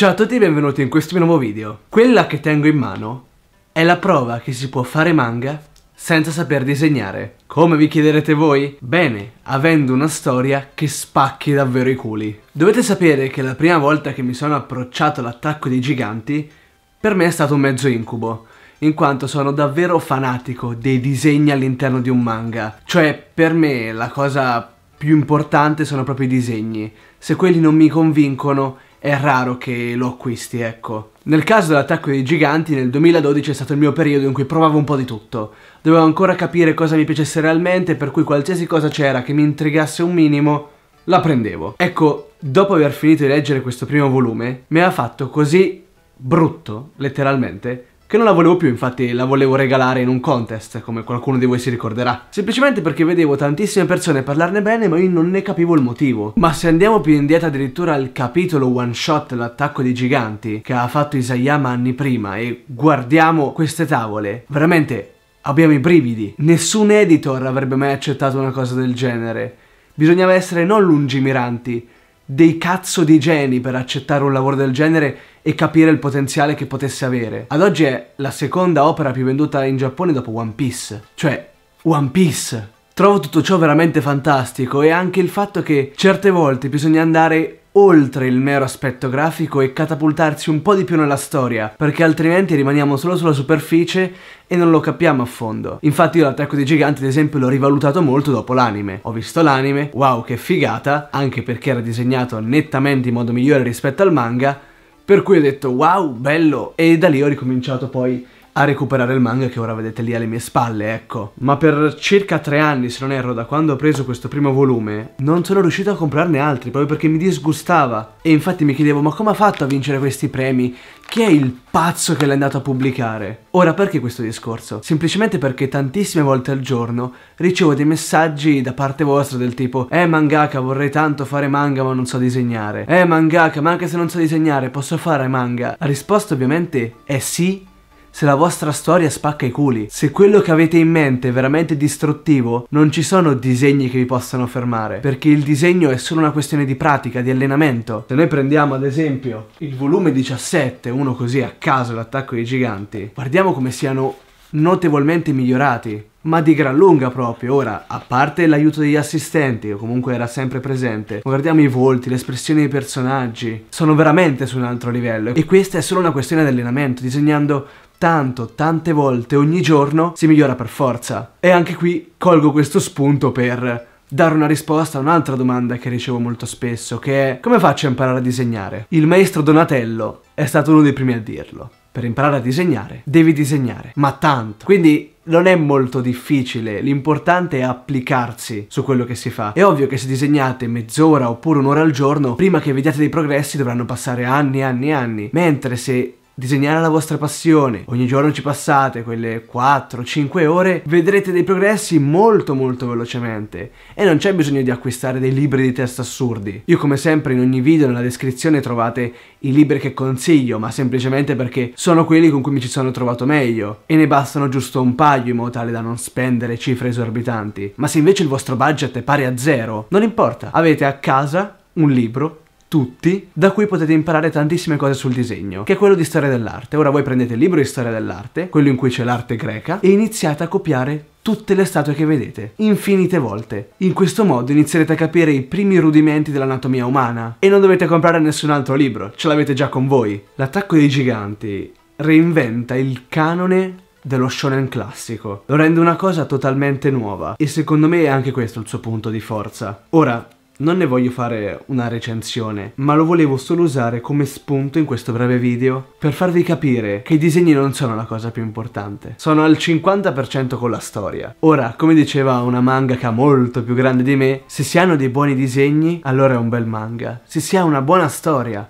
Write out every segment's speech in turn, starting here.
Ciao a tutti e benvenuti in questo mio nuovo video. Quella che tengo in mano è la prova che si può fare manga senza saper disegnare. Come vi chiederete voi? Bene, avendo una storia che spacchi davvero i culi. Dovete sapere che la prima volta che mi sono approcciato all'attacco dei giganti, per me è stato un mezzo incubo, in quanto sono davvero fanatico dei disegni all'interno di un manga. Cioè, per me la cosa più importante sono proprio i disegni. Se quelli non mi convincono, è raro che lo acquisti, ecco. Nel caso dell'attacco dei giganti, nel 2012 è stato il mio periodo in cui provavo un po' di tutto. Dovevo ancora capire cosa mi piacesse realmente, per cui qualsiasi cosa c'era che mi intrigasse un minimo, la prendevo. Ecco, dopo aver finito di leggere questo primo volume, mi ha fatto così brutto, letteralmente, che non la volevo più, infatti la volevo regalare in un contest, come qualcuno di voi si ricorderà. Semplicemente perché vedevo tantissime persone parlarne bene, ma io non ne capivo il motivo. Ma se andiamo più indietro addirittura al capitolo one shot L'attacco dei giganti, che ha fatto Isayama anni prima, e guardiamo queste tavole, veramente abbiamo i brividi. Nessun editor avrebbe mai accettato una cosa del genere. Bisognava essere non lungimiranti, dei cazzo di geni per accettare un lavoro del genere e capire il potenziale che potesse avere. Ad oggi è la seconda opera più venduta in Giappone dopo One Piece. Cioè, One Piece! Trovo tutto ciò veramente fantastico e anche il fatto che certe volte bisogna andare oltre il mero aspetto grafico e catapultarsi un po' di più nella storia, perché altrimenti rimaniamo solo sulla superficie e non lo capiamo a fondo. Infatti io l'attacco dei giganti ad esempio l'ho rivalutato molto dopo l'anime. Ho visto l'anime, wow che figata, anche perché era disegnato nettamente in modo migliore rispetto al manga, per cui ho detto wow, bello, e da lì ho ricominciato poi a recuperare il manga che ora vedete lì alle mie spalle, ecco. Ma per circa tre anni, se non erro, da quando ho preso questo primo volume, non sono riuscito a comprarne altri, proprio perché mi disgustava. E infatti mi chiedevo, ma come ha fatto a vincere questi premi? Chi è il pazzo che l'è andato a pubblicare? Ora, perché questo discorso? Semplicemente perché tantissime volte al giorno ricevo dei messaggi da parte vostra del tipo Eh mangaka, vorrei tanto fare manga ma non so disegnare. Eh mangaka, ma anche se non so disegnare, posso fare manga? La risposta ovviamente è sì se la vostra storia spacca i culi, se quello che avete in mente è veramente distruttivo, non ci sono disegni che vi possano fermare, perché il disegno è solo una questione di pratica, di allenamento. Se noi prendiamo ad esempio il volume 17, uno così a caso, l'attacco dei giganti, guardiamo come siano notevolmente migliorati, ma di gran lunga proprio. Ora, a parte l'aiuto degli assistenti, o comunque era sempre presente, guardiamo i volti, le espressioni dei personaggi, sono veramente su un altro livello. E questa è solo una questione di allenamento, disegnando tanto, tante volte ogni giorno si migliora per forza. E anche qui colgo questo spunto per dare una risposta a un'altra domanda che ricevo molto spesso, che è come faccio a imparare a disegnare? Il maestro Donatello è stato uno dei primi a dirlo. Per imparare a disegnare devi disegnare, ma tanto. Quindi non è molto difficile, l'importante è applicarsi su quello che si fa. È ovvio che se disegnate mezz'ora oppure un'ora al giorno, prima che vediate dei progressi dovranno passare anni e anni e anni, mentre se disegnare la vostra passione, ogni giorno ci passate quelle 4-5 ore, vedrete dei progressi molto molto velocemente e non c'è bisogno di acquistare dei libri di testa assurdi. Io come sempre in ogni video nella descrizione trovate i libri che consiglio, ma semplicemente perché sono quelli con cui mi ci sono trovato meglio e ne bastano giusto un paio in modo tale da non spendere cifre esorbitanti. Ma se invece il vostro budget è pari a zero, non importa, avete a casa un libro tutti, da cui potete imparare tantissime cose sul disegno, che è quello di storia dell'arte. Ora voi prendete il libro di storia dell'arte, quello in cui c'è l'arte greca, e iniziate a copiare tutte le statue che vedete, infinite volte. In questo modo inizierete a capire i primi rudimenti dell'anatomia umana e non dovete comprare nessun altro libro, ce l'avete già con voi. L'attacco dei giganti reinventa il canone dello shonen classico. Lo rende una cosa totalmente nuova e secondo me è anche questo il suo punto di forza. Ora, non ne voglio fare una recensione, ma lo volevo solo usare come spunto in questo breve video per farvi capire che i disegni non sono la cosa più importante, sono al 50% con la storia. Ora, come diceva una mangaka molto più grande di me, se si hanno dei buoni disegni, allora è un bel manga. Se si ha una buona storia,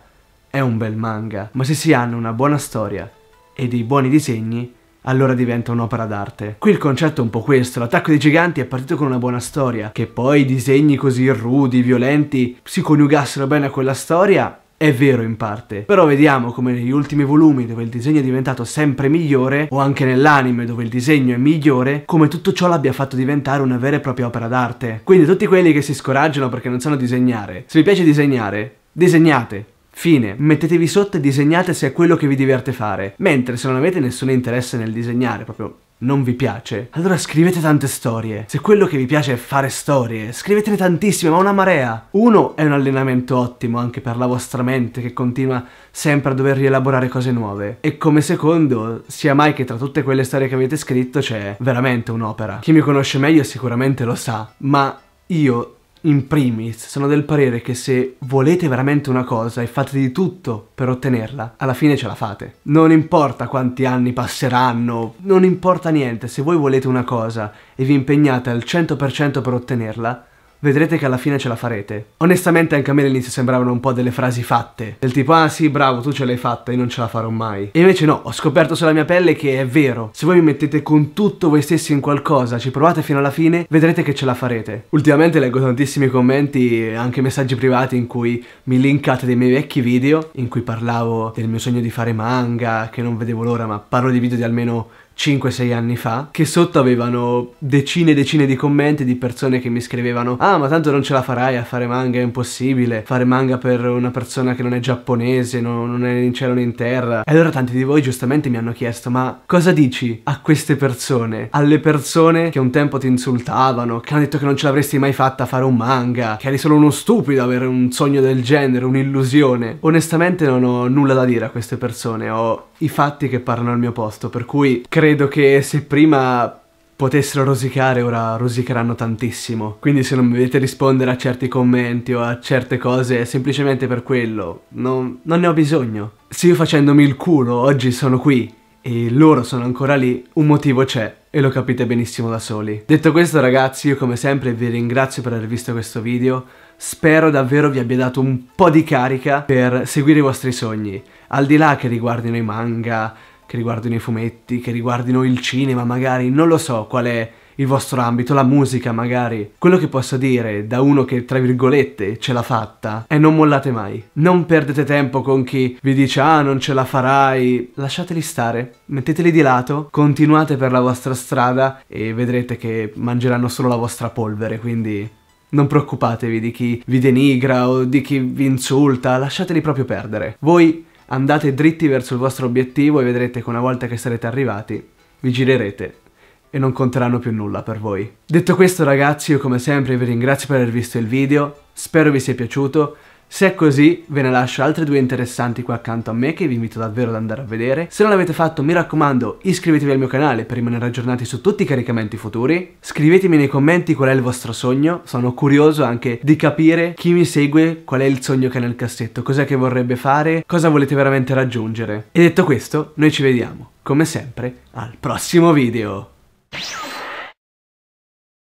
è un bel manga. Ma se si hanno una buona storia e dei buoni disegni, allora diventa un'opera d'arte. Qui il concetto è un po' questo, l'attacco dei giganti è partito con una buona storia, che poi disegni così rudi, violenti, si coniugassero bene a quella storia, è vero in parte, però vediamo come negli ultimi volumi dove il disegno è diventato sempre migliore, o anche nell'anime dove il disegno è migliore, come tutto ciò l'abbia fatto diventare una vera e propria opera d'arte. Quindi tutti quelli che si scoraggiano perché non sanno disegnare, se vi piace disegnare, disegnate, Fine, mettetevi sotto e disegnate se è quello che vi diverte fare. Mentre se non avete nessun interesse nel disegnare, proprio non vi piace, allora scrivete tante storie. Se quello che vi piace è fare storie, scrivetene tantissime, ma una marea. Uno è un allenamento ottimo anche per la vostra mente che continua sempre a dover rielaborare cose nuove. E come secondo, sia mai che tra tutte quelle storie che avete scritto c'è veramente un'opera. Chi mi conosce meglio sicuramente lo sa, ma io in primis sono del parere che se volete veramente una cosa e fate di tutto per ottenerla, alla fine ce la fate. Non importa quanti anni passeranno, non importa niente, se voi volete una cosa e vi impegnate al 100% per ottenerla, vedrete che alla fine ce la farete. Onestamente anche a me all'inizio sembravano un po' delle frasi fatte, del tipo ah sì bravo tu ce l'hai fatta, e non ce la farò mai. E invece no, ho scoperto sulla mia pelle che è vero, se voi vi mettete con tutto voi stessi in qualcosa, ci provate fino alla fine, vedrete che ce la farete. Ultimamente leggo tantissimi commenti e anche messaggi privati in cui mi linkate dei miei vecchi video in cui parlavo del mio sogno di fare manga, che non vedevo l'ora, ma parlo di video di almeno 5-6 anni fa, che sotto avevano decine e decine di commenti di persone che mi scrivevano Ah ma tanto non ce la farai a fare manga, è impossibile, fare manga per una persona che non è giapponese, non, non è in cielo né in terra. E allora tanti di voi giustamente mi hanno chiesto ma cosa dici a queste persone? Alle persone che un tempo ti insultavano, che hanno detto che non ce l'avresti mai fatta a fare un manga, che eri solo uno stupido avere un sogno del genere, un'illusione. Onestamente non ho nulla da dire a queste persone, ho i fatti che parlano al mio posto, per cui credo che se prima potessero rosicare ora rosicheranno tantissimo. Quindi se non mi vedete rispondere a certi commenti o a certe cose è semplicemente per quello. Non, non ne ho bisogno. Se io facendomi il culo oggi sono qui e loro sono ancora lì, un motivo c'è e lo capite benissimo da soli. Detto questo ragazzi io come sempre vi ringrazio per aver visto questo video. Spero davvero vi abbia dato un po' di carica per seguire i vostri sogni, al di là che riguardino i manga, che riguardino i fumetti, che riguardino il cinema magari, non lo so qual è il vostro ambito, la musica magari. Quello che posso dire da uno che tra virgolette ce l'ha fatta è non mollate mai. Non perdete tempo con chi vi dice ah non ce la farai, lasciateli stare, metteteli di lato, continuate per la vostra strada e vedrete che mangeranno solo la vostra polvere, quindi non preoccupatevi di chi vi denigra o di chi vi insulta, lasciateli proprio perdere. Voi andate dritti verso il vostro obiettivo e vedrete che una volta che sarete arrivati, vi girerete e non conteranno più nulla per voi. Detto questo ragazzi, io come sempre vi ringrazio per aver visto il video, spero vi sia piaciuto, se è così, ve ne lascio altre due interessanti qua accanto a me che vi invito davvero ad andare a vedere. Se non l'avete fatto, mi raccomando, iscrivetevi al mio canale per rimanere aggiornati su tutti i caricamenti futuri. Scrivetemi nei commenti qual è il vostro sogno, sono curioso anche di capire chi mi segue, qual è il sogno che ha nel cassetto, cos'è che vorrebbe fare, cosa volete veramente raggiungere. E detto questo, noi ci vediamo, come sempre, al prossimo video!